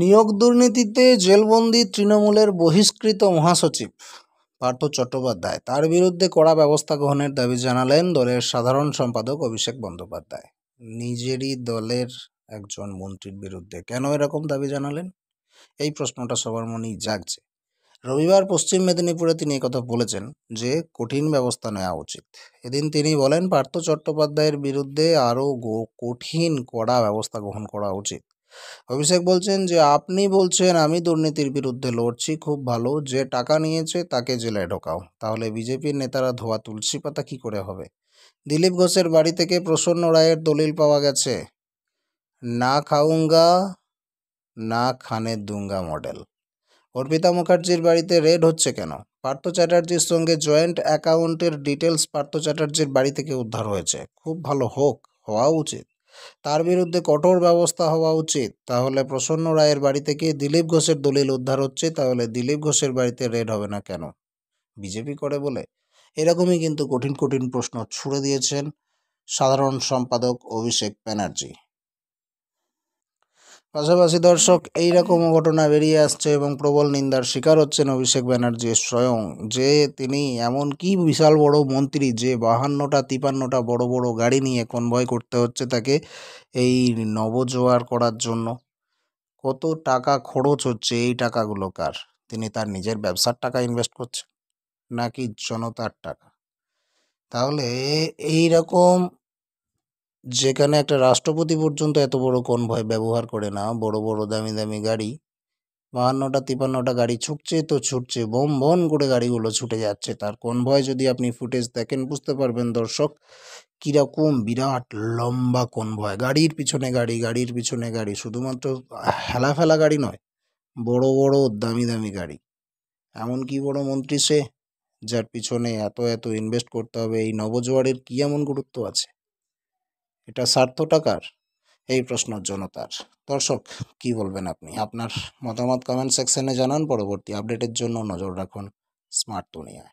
নিয়োগ দুর্নীতিতে জেলবন্দি তৃণমূলের বহিষ্কৃত মহাসচিব পার্থ চট্টোপাধ্যায় তার বিরুদ্ধে কড়া ব্যবস্থা গ্রহণের দাবি জানালেন দলের সাধারণ সম্পাদক অভিষেক বন্দ্যোপাধ্যায় নিজেরই দলের একজন মন্ত্রীর বিরুদ্ধে কেন এরকম দাবি জানালেন এই প্রশ্নটা সবার মনেই জাগছে রবিবার পশ্চিম মেদিনীপুরে তিনি একথা বলেছেন যে কঠিন ব্যবস্থা নেওয়া উচিত এদিন তিনি বলেন পার্থ চট্টোপাধ্যায়ের বিরুদ্ধে আরও কঠিন কড়া ব্যবস্থা গ্রহণ করা উচিত অভিষেক বলছেন যে আপনি বলছেন আমি দুর্নীতির বিরুদ্ধে লড়ছি খুব ভালো যে টাকা নিয়েছে তাকে জেলায় ঢোকাও তাহলে বিজেপির নেতারা ধোয়া তুলসী পাতা কী করে হবে দিলীপ ঘোষের বাড়ি থেকে প্রসন্ন রায়ের দলিল পাওয়া গেছে না খাউঙ্গা না খানের দুঙ্গা মডেল অর্পিতা মুখার্জির বাড়িতে রেড হচ্ছে কেন পার্থ চ্যাটার্জির সঙ্গে জয়েন্ট অ্যাকাউন্টের ডিটেলস পার্থ চ্যাটার্জির বাড়ি থেকে উদ্ধার হয়েছে খুব ভালো হোক হওয়া উচিত তার বিরুদ্ধে কঠোর ব্যবস্থা হওয়া উচিত তাহলে প্রসন্ন রায়ের বাড়ি থেকে দিলীপ ঘোষের দলিল উদ্ধার হচ্ছে তাহলে দিলীপ ঘোষের বাড়িতে রেড হবে না কেন বিজেপি করে বলে এরকমই কিন্তু কঠিন কঠিন প্রশ্ন ছুড়ে দিয়েছেন সাধারণ সম্পাদক অভিষেক ব্যানার্জি পাশাপাশি দর্শক এইরকম ঘটনা বেরিয়ে আসছে এবং প্রবল নিন্দার শিকার হচ্ছেন অভিষেক ব্যানার্জি স্বয়ং যে তিনি এমন কি বিশাল বড় মন্ত্রী যে বাহান্নটা তিপান্নটা বড় বড় গাড়ি নিয়ে কনভয় করতে হচ্ছে তাকে এই নবজোয়ার করার জন্য কত টাকা খরচ হচ্ছে এই টাকাগুলো কার তিনি তার নিজের ব্যবসার টাকা ইনভেস্ট করছেন নাকি জনতার টাকা তাহলে এই রকম যেখানে একটা রাষ্ট্রপতি পর্যন্ত এত বড় কনভয় ব্যবহার করে না বড় বড় দামি দামি গাড়ি বাহান্নটা তিপান্নটা গাড়ি ছুটছে তো ছুটছে বম বন করে গাড়িগুলো ছুটে যাচ্ছে তার কনভয় যদি আপনি ফুটেজ দেখেন বুঝতে পারবেন দর্শক কীরকম বিরাট লম্বা কনভয় গাড়ির পিছনে গাড়ি গাড়ির পিছনে গাড়ি শুধুমাত্র হেলা ফেলা গাড়ি নয় বড় বড় দামি দামি গাড়ি এমন কি বড় মন্ত্রী সে যার পিছনে এত এত ইনভেস্ট করতে হবে এই নবজোয়ারের কী এমন গুরুত্ব আছে এটা স্বার্থ টাকার এই প্রশ্ন জনতার দর্শক কি বলবেন আপনি আপনার মতামত কমেন্ট সেকশনে জানান পরবর্তী আপডেটের জন্য নজর রাখুন স্মার্ট দুনিয়ায়